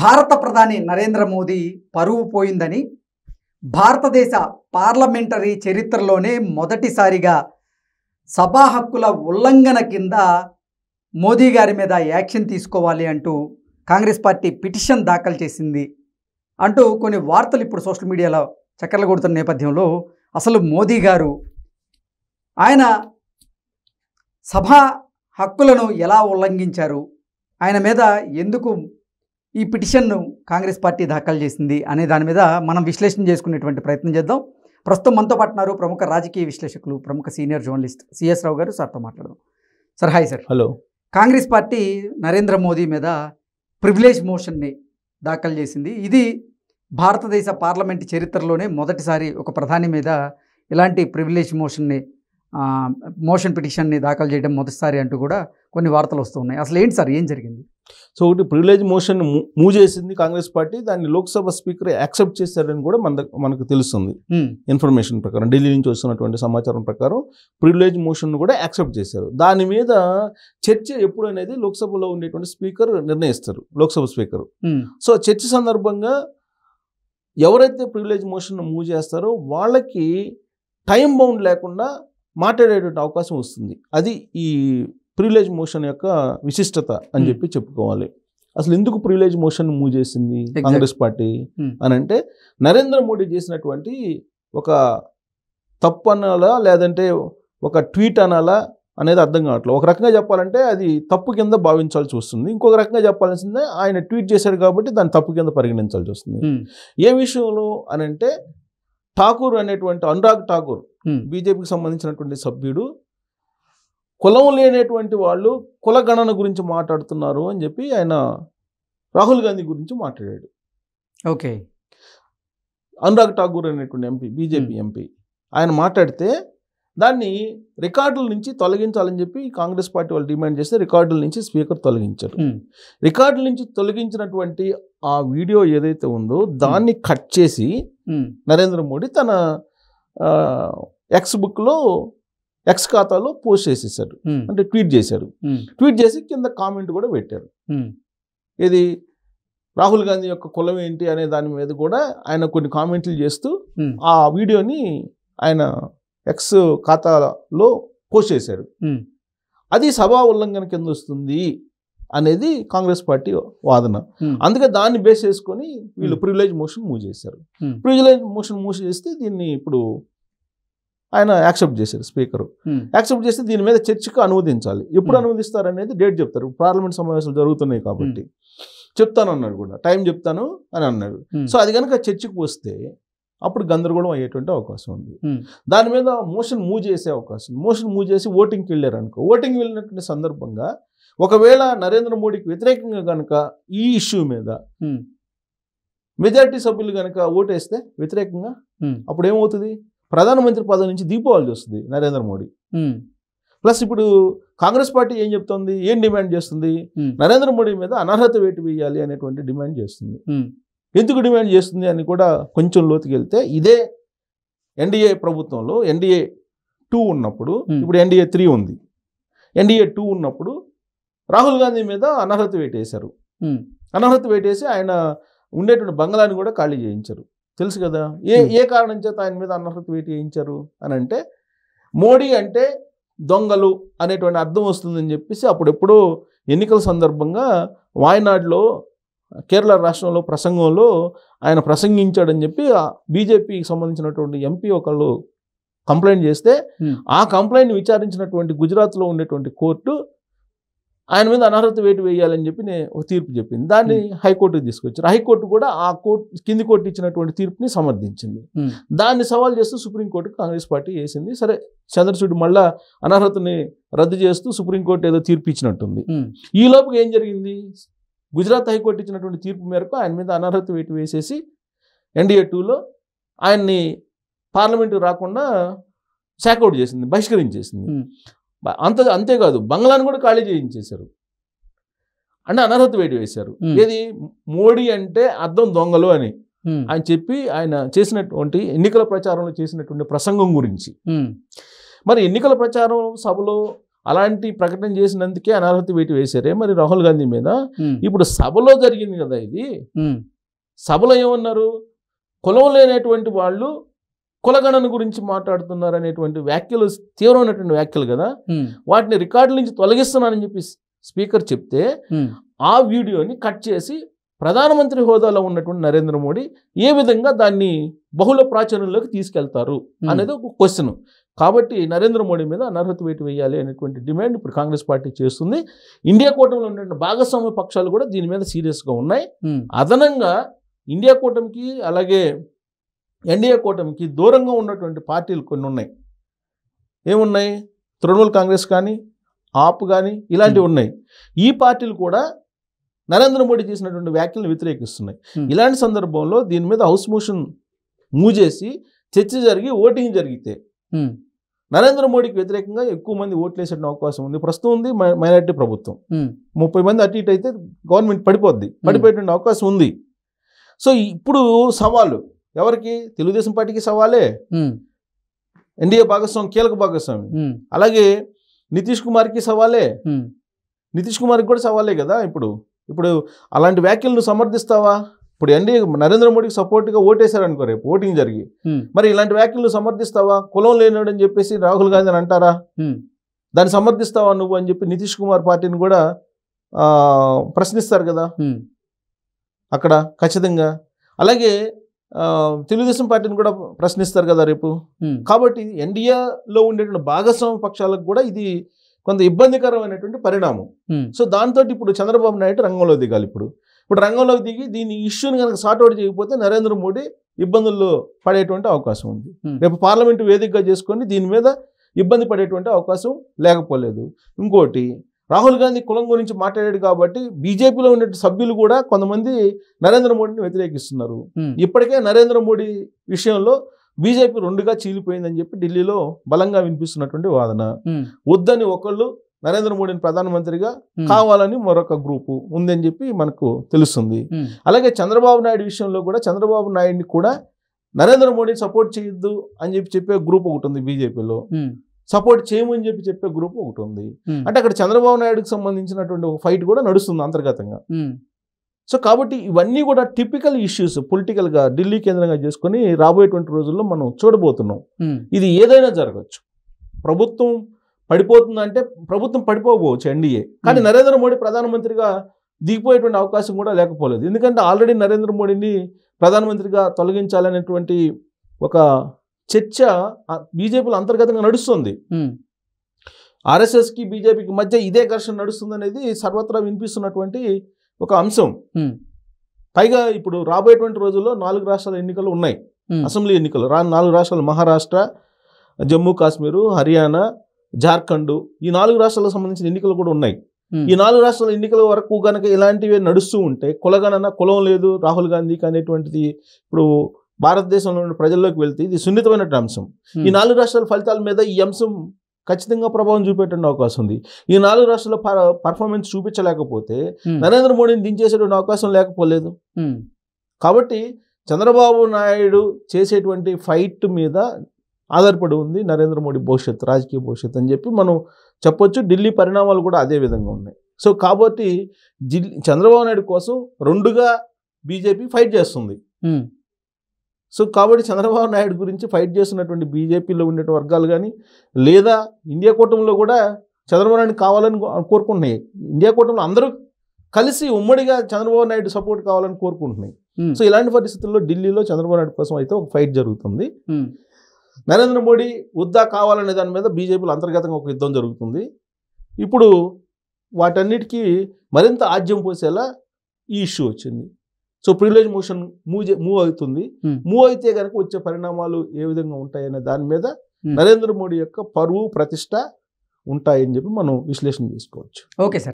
భారత ప్రధాని నరేంద్ర మోదీ పరువు పోయిందని భారతదేశ పార్లమెంటరీ చరిత్రలోనే మొదటిసారిగా సభా హక్కుల ఉల్లంఘన కింద మోదీ గారి మీద యాక్షన్ తీసుకోవాలి అంటూ కాంగ్రెస్ పార్టీ పిటిషన్ దాఖలు చేసింది అంటూ కొన్ని వార్తలు ఇప్పుడు సోషల్ మీడియాలో చక్కర్లు కొడుతున్న నేపథ్యంలో అసలు మోదీ గారు ఆయన సభా హక్కులను ఎలా ఉల్లంఘించారు ఆయన మీద ఎందుకు ఈ పిటిషన్ను కాంగ్రెస్ పార్టీ దాఖలు చేసింది అనే దాని మీద మనం విశ్లేషణ చేసుకునేటువంటి ప్రయత్నం చేద్దాం ప్రస్తుతం మనతో పాటున్నారు ప్రముఖ రాజకీయ విశ్లేషకులు ప్రముఖ సీనియర్ జర్నలిస్ట్ సిఎస్ రావు గారు సార్తో మాట్లాడదాం sir hi sir hello Congress party Narendra Modi మీద ప్రివిలేజ్ మోషన్ని దాఖలు చేసింది ఇది భారతదేశ పార్లమెంట్ చరిత్రలోనే మొదటిసారి ఒక ప్రధాని మీద ఇలాంటి ప్రివిలేజ్ మోషన్ని మోషన్ పిటిషన్ని దాఖలు చేయడం మొదటిసారి అంటూ కూడా కొన్ని వార్తలు వస్తున్నాయి అసలు ఏంటి సార్ ఏం జరిగింది సో ఒకటి ప్రివిలేజ్ మోషన్ మూవ్ చేసింది కాంగ్రెస్ పార్టీ దాన్ని లోక్సభ స్పీకర్ యాక్సెప్ట్ చేశారని కూడా మన మనకు తెలుస్తుంది ఇన్ఫర్మేషన్ ప్రకారం ఢిల్లీ నుంచి వస్తున్నటువంటి సమాచారం ప్రకారం ప్రివిలేజ్ మోషన్ కూడా యాక్సెప్ట్ చేశారు దాని మీద చర్చ ఎప్పుడు అనేది లోక్సభలో ఉండేటువంటి స్పీకర్ నిర్ణయిస్తారు లోక్సభ స్పీకర్ సో చర్చ సందర్భంగా ఎవరైతే ప్రివిలేజ్ మోషన్ మూవ్ చేస్తారో వాళ్ళకి టైం బౌండ్ లేకుండా మాట్లాడేటువంటి అవకాశం వస్తుంది అది ఈ ప్రివిలేజ్ మోషన్ యొక్క విశిష్టత అని hmm. చెప్పి చెప్పుకోవాలి అసలు ఎందుకు ప్రివిలేజ్ మోషన్ మూవ్ చేసింది కాంగ్రెస్ పార్టీ hmm. అని అంటే నరేంద్ర మోడీ చేసినటువంటి ఒక తప్పు అనాలా లేదంటే ఒక ట్వీట్ అనాలా అనేది అర్థం కావట్లేదు ఒక రకంగా చెప్పాలంటే అది తప్పు కింద భావించాల్సి వస్తుంది ఇంకొక రకంగా చెప్పాల్సిందే ఆయన ట్వీట్ చేశాడు కాబట్టి దాన్ని తప్పు కింద పరిగణించాల్సి వస్తుంది hmm. ఏ విషయంలో అని అంటే ఠాకూర్ అనేటువంటి అనురాగ్ ఠాకూర్ బీజేపీకి సంబంధించినటువంటి సభ్యుడు కులం లేనటువంటి వాళ్ళు కులగణన గురించి మాట్లాడుతున్నారు అని చెప్పి ఆయన రాహుల్ గాంధీ గురించి మాట్లాడాడు ఓకే అనురాగ్ ఠాగూర్ అనేటువంటి ఎంపీ బీజేపీ ఎంపీ ఆయన మాట్లాడితే దాన్ని రికార్డుల నుంచి తొలగించాలని చెప్పి కాంగ్రెస్ పార్టీ వాళ్ళు డిమాండ్ చేస్తే రికార్డుల నుంచి స్పీకర్ తొలగించారు రికార్డుల నుంచి తొలగించినటువంటి ఆ వీడియో ఏదైతే ఉందో దాన్ని కట్ చేసి నరేంద్ర మోడీ తన ఎక్స్ బుక్లో ఎక్స్ ఖాతాలో పోస్ట్ చేసేసాడు hmm. అంటే ట్వీట్ చేశాడు hmm. ట్వీట్ చేసి కింద కామెంట్ కూడా పెట్టారు ఇది hmm. రాహుల్ గాంధీ యొక్క కులం ఏంటి అనే దాని మీద కూడా ఆయన కొన్ని కామెంట్లు చేస్తూ ఆ వీడియోని ఆయన ఎక్స్ ఖాతాలో పోస్ట్ చేశారు అది సభా ఉల్లంఘన కింద వస్తుంది అనేది కాంగ్రెస్ పార్టీ వాదన అందుకే దాన్ని బేస్ చేసుకొని వీళ్ళు ప్రివిలేజ్ మోషన్ మూవ్ చేశారు ప్రివిలేజ్ మోషన్ మూవ్ చేస్తే దీన్ని ఇప్పుడు ఆయన యాక్సెప్ట్ చేశారు స్పీకరు యాక్సెప్ట్ చేస్తే దీని మీద చర్చకు అనువదించాలి ఎప్పుడు అనువదిస్తారు అనేది డేట్ చెప్తారు పార్లమెంట్ సమావేశాలు జరుగుతున్నాయి కాబట్టి చెప్తాను అన్నాడు కూడా టైం చెప్తాను అని అన్నాడు సో అది కనుక చర్చకు వస్తే అప్పుడు గందరగోళం అయ్యేటువంటి అవకాశం ఉంది దాని మీద మోషన్ మూవ్ చేసే అవకాశం మోషన్ మూవ్ చేసి ఓటింగ్కి వెళ్ళారు అనుకో ఓటింగ్ వెళ్ళినటువంటి సందర్భంగా ఒకవేళ నరేంద్ర మోడీకి వ్యతిరేకంగా కనుక ఈ ఇష్యూ మీద మెజారిటీ సభ్యులు కనుక ఓటేస్తే వ్యతిరేకంగా అప్పుడు ఏమవుతుంది ప్రధానమంత్రి పదవి నుంచి దీపావళి చూస్తుంది నరేంద్ర మోడీ ప్లస్ ఇప్పుడు కాంగ్రెస్ పార్టీ ఏం చెప్తుంది ఏం డిమాండ్ చేస్తుంది నరేంద్ర మోడీ మీద అనర్హత వేటు వేయాలి అనేటువంటి డిమాండ్ చేస్తుంది ఎందుకు డిమాండ్ చేస్తుంది అని కూడా కొంచెం లోతుకి వెళ్తే ఇదే ఎన్డీఏ ప్రభుత్వంలో ఎన్డీఏ టూ ఉన్నప్పుడు ఇప్పుడు ఎన్డీఏ త్రీ ఉంది ఎన్డీఏ టూ ఉన్నప్పుడు రాహుల్ గాంధీ మీద అనర్హత వేటేశారు అనర్హత వేటేసి ఆయన ఉండేటువంటి బంగ్లాన్ని కూడా ఖాళీ చేయించారు తెలుసు కదా ఏ ఏ కారణం చేత ఆయన మీద అనర్హత వేటు వేయించారు అని అంటే మోడీ అంటే దొంగలు అనేటువంటి అర్థం వస్తుందని చెప్పేసి అప్పుడెప్పుడు ఎన్నికల సందర్భంగా వాయనాడులో కేరళ రాష్ట్రంలో ప్రసంగంలో ఆయన ప్రసంగించాడని చెప్పి బీజేపీకి సంబంధించినటువంటి ఎంపీ ఒకళ్ళు కంప్లైంట్ చేస్తే ఆ కంప్లైంట్ విచారించినటువంటి గుజరాత్లో ఉండేటువంటి కోర్టు ఆయన మీద అనర్హత వేటు వేయాలని చెప్పి నేను ఒక తీర్పు చెప్పింది దాన్ని హైకోర్టుకి తీసుకొచ్చారు హైకోర్టు కూడా ఆ కోర్టు కింది కోర్టు ఇచ్చినటువంటి తీర్పుని సమర్థించింది దాన్ని సవాల్ చేస్తూ సుప్రీంకోర్టుకు కాంగ్రెస్ పార్టీ వేసింది సరే చంద్రచూడు మళ్ళా అనర్హతని రద్దు చేస్తూ సుప్రీంకోర్టు ఏదో తీర్పు ఇచ్చినట్టుంది ఈ లోపు ఏం జరిగింది గుజరాత్ హైకోర్టు ఇచ్చినటువంటి తీర్పు మేరకు ఆయన మీద అనర్హత వేటు వేసేసి ఎన్డీఏ టూలో ఆయన్ని పార్లమెంటు రాకుండా చేసింది బహిష్కరించేసింది అంత అంతేకాదు బంగ్లాను కూడా ఖాళీ చేయించేశారు అంటే అనర్హత వేడి వేశారు ఏది మోడీ అంటే అర్థం దొంగలు అని ఆయన చెప్పి ఆయన చేసినటువంటి ఎన్నికల ప్రచారంలో చేసినటువంటి ప్రసంగం గురించి మరి ఎన్నికల ప్రచారం సభలో అలాంటి ప్రకటన చేసినందుకే అనర్హత వేటు వేశారే మరి రాహుల్ గాంధీ మీద ఇప్పుడు సభలో జరిగింది కదా ఇది సభలో ఏమన్నారు కులం లేనటువంటి వాళ్ళు కులగణన గురించి మాట్లాడుతున్నారు అనేటువంటి వ్యాఖ్యలు తీవ్రమైనటువంటి వ్యాఖ్యలు కదా వాటిని రికార్డుల నుంచి తొలగిస్తున్నానని చెప్పి స్పీకర్ చెప్తే ఆ వీడియోని కట్ చేసి ప్రధానమంత్రి హోదాలో ఉన్నటువంటి నరేంద్ర మోడీ ఏ విధంగా దాన్ని బహుళ ప్రాచుర్యంలోకి తీసుకెళ్తారు అనేది ఒక క్వశ్చన్ కాబట్టి నరేంద్ర మోడీ మీద అనర్హత వేటి వేయాలి అనేటువంటి డిమాండ్ ఇప్పుడు కాంగ్రెస్ పార్టీ చేస్తుంది ఇండియా కూటమిలో ఉన్నటువంటి భాగస్వామ్య పక్షాలు కూడా దీని మీద సీరియస్గా ఉన్నాయి అదనంగా ఇండియా కూటమికి అలాగే ఎన్డీఏ కూటమికి దూరంగా ఉన్నటువంటి పార్టీలు కొన్ని ఉన్నాయి ఏమున్నాయి తృణమూల్ కాంగ్రెస్ కానీ ఆప్ కానీ ఇలాంటివి ఉన్నాయి ఈ పార్టీలు కూడా నరేంద్ర మోడీ చేసినటువంటి వ్యాఖ్యలను వ్యతిరేకిస్తున్నాయి ఇలాంటి సందర్భంలో దీని మీద హౌస్ మోషన్ మూవ్ చేసి చర్చ జరిగి ఓటింగ్ జరిగితే నరేంద్ర మోడీకి వ్యతిరేకంగా ఎక్కువ మంది ఓట్లేసే అవకాశం ఉంది ప్రస్తుతం ఉంది మైనార్టీ ప్రభుత్వం ముప్పై మంది అటు ఇటు అయితే గవర్నమెంట్ పడిపోద్ది పడిపోయేటువంటి అవకాశం ఉంది సో ఇప్పుడు సవాలు ఎవరికి తెలుగుదేశం పార్టీకి సవాలే ఎన్డీఏ భాగస్వామి కీలక భాగస్వామి అలాగే నితీష్ కుమార్కి సవాలే నితీష్ కుమార్కి కూడా సవాలే కదా ఇప్పుడు ఇప్పుడు అలాంటి వ్యాఖ్యలు సమర్థిస్తావా ఇప్పుడు ఎన్డీఏ నరేంద్ర మోడీకి సపోర్ట్గా ఓటేశారు అనుకో రేపు ఓటింగ్ జరిగి మరి ఇలాంటి వ్యాఖ్యలు సమర్థిస్తావా కులం అని చెప్పేసి రాహుల్ గాంధీ అంటారా దాన్ని సమర్థిస్తావా నువ్వు అని చెప్పి నితీష్ కుమార్ పార్టీని కూడా ప్రశ్నిస్తారు కదా అక్కడ ఖచ్చితంగా అలాగే తెలుగుదేశం పార్టీని కూడా ప్రశ్నిస్తారు కదా రేపు కాబట్టి ఎన్డీఏలో ఉండేటువంటి భాగస్వామ్య పక్షాలకు కూడా ఇది కొంత ఇబ్బందికరమైనటువంటి పరిణామం సో దాంతో ఇప్పుడు చంద్రబాబు నాయుడు రంగంలో దిగాలి ఇప్పుడు ఇప్పుడు రంగంలోకి దిగి దీని ఇష్యూని కనుక సార్ట్అవుట్ చేయకపోతే నరేంద్ర మోడీ ఇబ్బందుల్లో పడేటువంటి అవకాశం ఉంది రేపు పార్లమెంటు వేదికగా చేసుకొని దీని మీద ఇబ్బంది పడేటువంటి అవకాశం లేకపోలేదు ఇంకోటి రాహుల్ గాంధీ కులం గురించి మాట్లాడాడు కాబట్టి బీజేపీలో ఉన్న సభ్యులు కూడా కొంతమంది నరేంద్ర మోడీని వ్యతిరేకిస్తున్నారు ఇప్పటికే నరేంద్ర మోడీ విషయంలో బీజేపీ రెండుగా చీలిపోయిందని చెప్పి ఢిల్లీలో బలంగా వినిపిస్తున్నటువంటి వాదన వద్దని ఒకళ్ళు నరేంద్ర మోడీని ప్రధానమంత్రిగా కావాలని మరొక గ్రూపు ఉందని చెప్పి మనకు తెలుస్తుంది అలాగే చంద్రబాబు నాయుడు విషయంలో కూడా చంద్రబాబు నాయుడిని కూడా నరేంద్ర మోడీని సపోర్ట్ చేయొద్దు అని చెప్పి చెప్పే గ్రూప్ ఒకటి ఉంది బీజేపీలో సపోర్ట్ చేయమని చెప్పి చెప్పే గ్రూప్ ఒకటి ఉంది అంటే అక్కడ చంద్రబాబు నాయుడుకి సంబంధించినటువంటి ఒక ఫైట్ కూడా నడుస్తుంది అంతర్గతంగా సో కాబట్టి ఇవన్నీ కూడా టిపికల్ ఇష్యూస్ పొలిటికల్గా ఢిల్లీ కేంద్రంగా చేసుకుని రాబోయేటువంటి రోజుల్లో మనం చూడబోతున్నాం ఇది ఏదైనా జరగచ్చు ప్రభుత్వం పడిపోతుందంటే ప్రభుత్వం పడిపోకపోవచ్చు ఎన్డీఏ కానీ నరేంద్ర మోడీ ప్రధానమంత్రిగా దిగిపోయేటువంటి అవకాశం కూడా లేకపోలేదు ఎందుకంటే ఆల్రెడీ నరేంద్ర మోడీని ప్రధానమంత్రిగా తొలగించాలనేటువంటి ఒక చర్చ బీజేపీలో అంతర్గతంగా నడుస్తుంది ఆర్ఎస్ఎస్కి బీజేపీకి మధ్య ఇదే ఘర్షణ నడుస్తుంది అనేది సర్వత్రా వినిపిస్తున్నటువంటి ఒక అంశం పైగా ఇప్పుడు రాబోయేటువంటి రోజుల్లో నాలుగు రాష్ట్రాల ఎన్నికలు ఉన్నాయి అసెంబ్లీ ఎన్నికలు రా నాలుగు రాష్ట్రాలు మహారాష్ట్ర జమ్మూ కాశ్మీరు హర్యానా జార్ఖండ్ ఈ నాలుగు రాష్ట్రాలకు సంబంధించిన ఎన్నికలు కూడా ఉన్నాయి ఈ నాలుగు రాష్ట్రాల ఎన్నికల వరకు కనుక ఇలాంటివి నడుస్తూ ఉంటే కులగణన కులం లేదు రాహుల్ గాంధీకి అనేటువంటిది ఇప్పుడు భారతదేశంలో ఉన్న ప్రజల్లోకి వెళ్తే ఇది సున్నితమైన అంశం ఈ hmm. నాలుగు రాష్ట్రాల ఫలితాల మీద ఈ అంశం ఖచ్చితంగా ప్రభావం చూపేటువంటి అవకాశం ఉంది ఈ నాలుగు రాష్ట్రాల పర్ఫార్మెన్స్ చూపించలేకపోతే hmm. నరేంద్ర మోడీని దించేసేటువంటి అవకాశం లేకపోలేదు hmm. కాబట్టి చంద్రబాబు నాయుడు చేసేటువంటి ఫైట్ మీద ఆధారపడి ఉంది నరేంద్ర మోడీ భవిష్యత్ రాజకీయ భవిష్యత్ అని చెప్పి మనం చెప్పొచ్చు ఢిల్లీ పరిణామాలు కూడా అదే విధంగా ఉన్నాయి సో కాబట్టి చంద్రబాబు నాయుడు కోసం రెండుగా బీజేపీ ఫైట్ చేస్తుంది సో కాబట్టి చంద్రబాబు నాయుడు గురించి ఫైట్ చేస్తున్నటువంటి బీజేపీలో ఉండే వర్గాలు కానీ లేదా ఇండియా కూటమిలో కూడా చంద్రబాబు నాయుడు కావాలని కోరుకుంటున్నాయి ఇండియా కూటమిలో అందరూ కలిసి ఉమ్మడిగా చంద్రబాబు నాయుడు సపోర్ట్ కావాలని కోరుకుంటున్నాయి సో ఇలాంటి పరిస్థితుల్లో ఢిల్లీలో చంద్రబాబు నాయుడు కోసం అయితే ఒక ఫైట్ జరుగుతుంది నరేంద్ర మోడీ వద్దా కావాలనే దాని మీద బీజేపీలో అంతర్గతంగా ఒక యుద్ధం జరుగుతుంది ఇప్పుడు వాటన్నిటికీ మరింత ఆజ్యం పోసేలా ఈ ఇష్యూ వచ్చింది so privilege motion move move అవుతుంది మూవ్ hmm. అయితే కనుక వచ్చే పరిణామాలు ఏ విధంగా ఉంటాయనే దాని మీద hmm. నరేంద్ర మోడీ యొక్క పరువు ప్రతిష్ట ఉంటాయని చెప్పి మనం విశ్లేషణ చేసుకోవచ్చు ఓకే సార్